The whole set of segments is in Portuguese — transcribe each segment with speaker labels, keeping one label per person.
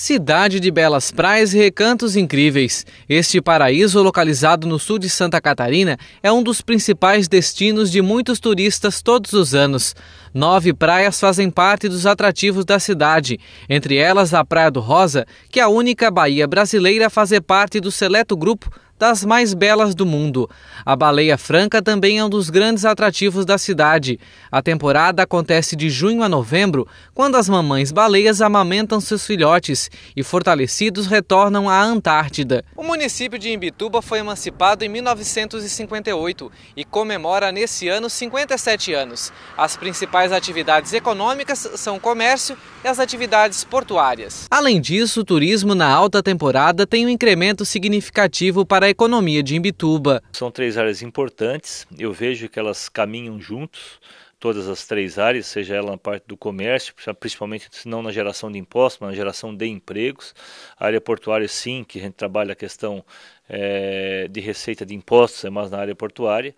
Speaker 1: Cidade de belas praias e recantos incríveis. Este paraíso, localizado no sul de Santa Catarina, é um dos principais destinos de muitos turistas todos os anos. Nove praias fazem parte dos atrativos da cidade, entre elas a Praia do Rosa, que é a única baía brasileira a fazer parte do seleto grupo das mais belas do mundo. A Baleia Franca também é um dos grandes atrativos da cidade. A temporada acontece de junho a novembro, quando as mamães baleias amamentam seus filhotes e fortalecidos retornam à Antártida. O município de Imbituba foi emancipado em 1958 e comemora nesse ano 57 anos. As principais atividades econômicas são o comércio e as atividades portuárias. Além disso, o turismo na alta temporada tem um incremento significativo para economia
Speaker 2: de Imbituba. São três áreas importantes, eu vejo que elas caminham juntos, todas as três áreas, seja ela na parte do comércio, principalmente se não na geração de impostos, mas na geração de empregos. A área portuária, sim, que a gente trabalha a questão é, de receita de impostos, é mais na área portuária,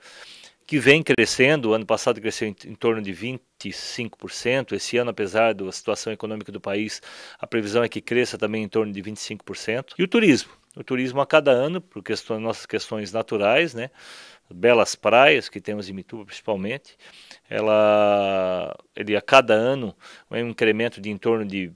Speaker 2: que vem crescendo, o ano passado cresceu em, em torno de 25%. Esse ano, apesar da situação econômica do país, a previsão é que cresça também em torno de 25%. E o turismo, o turismo a cada ano, por questões, nossas questões naturais, né? belas praias que temos em Mituba principalmente, ela, ele a cada ano é um incremento de em torno de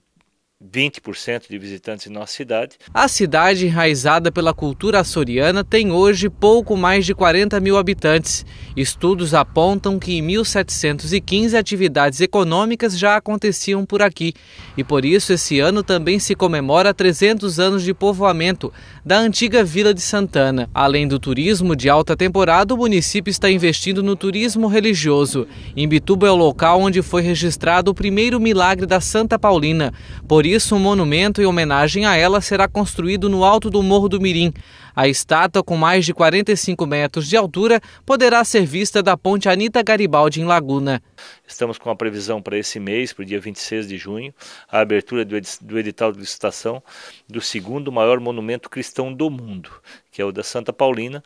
Speaker 2: 20% de visitantes em nossa cidade.
Speaker 1: A cidade, enraizada pela cultura açoriana, tem hoje pouco mais de 40 mil habitantes. Estudos apontam que em 1715 atividades econômicas já aconteciam por aqui. E por isso, esse ano também se comemora 300 anos de povoamento da antiga Vila de Santana. Além do turismo de alta temporada, o município está investindo no turismo religioso. Imbituba é o local onde foi registrado o primeiro milagre da Santa Paulina. Por isso, isso, um monumento em homenagem a ela será construído no alto do Morro do Mirim. A estátua, com mais de 45 metros de altura, poderá ser vista da ponte Anita Garibaldi, em Laguna.
Speaker 2: Estamos com a previsão para esse mês, para o dia 26 de junho, a abertura do edital de licitação do segundo maior monumento cristão do mundo que é o da Santa Paulina,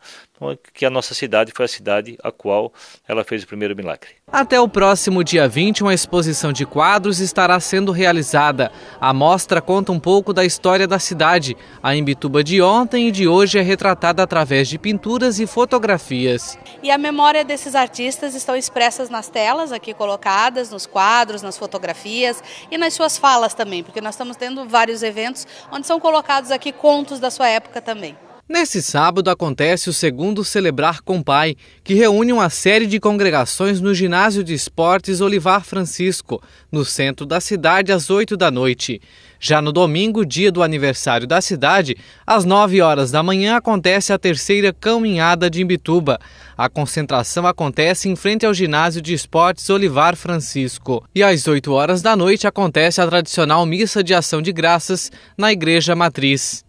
Speaker 2: que a nossa cidade foi a cidade a qual ela fez o primeiro milagre.
Speaker 1: Até o próximo dia 20, uma exposição de quadros estará sendo realizada. A mostra conta um pouco da história da cidade. A Imbituba de ontem e de hoje é retratada através de pinturas e fotografias. E a memória desses artistas estão expressas nas telas aqui colocadas, nos quadros, nas fotografias e nas suas falas também, porque nós estamos tendo vários eventos onde são colocados aqui contos da sua época também. Nesse sábado acontece o segundo Celebrar com Pai, que reúne uma série de congregações no Ginásio de Esportes Olivar Francisco, no centro da cidade, às 8 da noite. Já no domingo, dia do aniversário da cidade, às 9 horas da manhã acontece a terceira caminhada de Imbituba. A concentração acontece em frente ao Ginásio de Esportes Olivar Francisco. E às 8 horas da noite acontece a tradicional missa de ação de graças na Igreja Matriz.